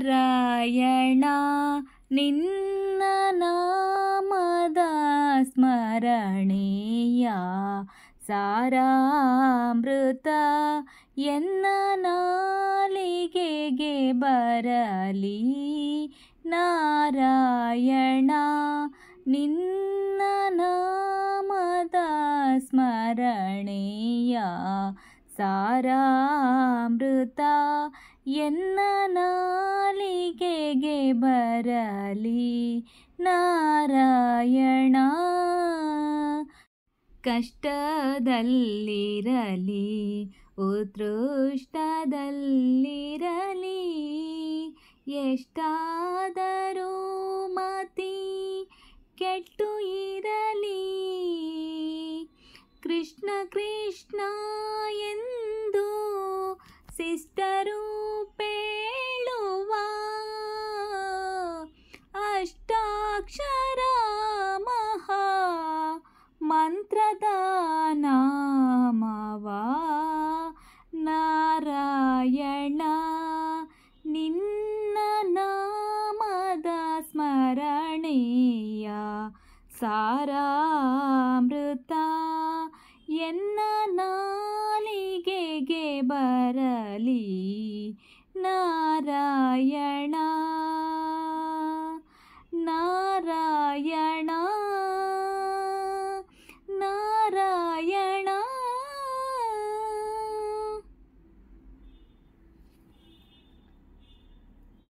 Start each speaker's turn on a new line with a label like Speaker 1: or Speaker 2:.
Speaker 1: ನಾರಾಯಣ ನಿನ್ನ ನಾಮದ ಸ್ಮರಣೀಯ ಸಾರಾಮೃತ ಎನ್ನ ನಾಲಿಗೆಗೆ ಬರಲಿ ನಾರಾಯಣ ನಿನ್ನ ನಾಮದ ಸ್ಮರಣೀಯ ಸಾರಾಮೃತ ಎನ್ನ ನಾ ವೇದಿಕೆಗೆ ಬರಲಿ ನಾರಾಯಣ ಕಷ್ಟದಲ್ಲಿರಲಿ ಉತ್ಕೃಷ್ಟದಲ್ಲಿರಲಿ ಎಷ್ಟಾದರೂ ಮತಿ ಕೆಟ್ಟು ಇರಲಿ ಕೃಷ್ಣ ಕೃಷ್ಣ ಸದಾ ನಾಮವಾ ನಾರಾಯಣ ನಿನ್ನ ನಾಮದ ಸಾರಾ ಅಮೃತ ಎನ್ನ ನಾಲಿಗೆಗೆ ಬರಲಿ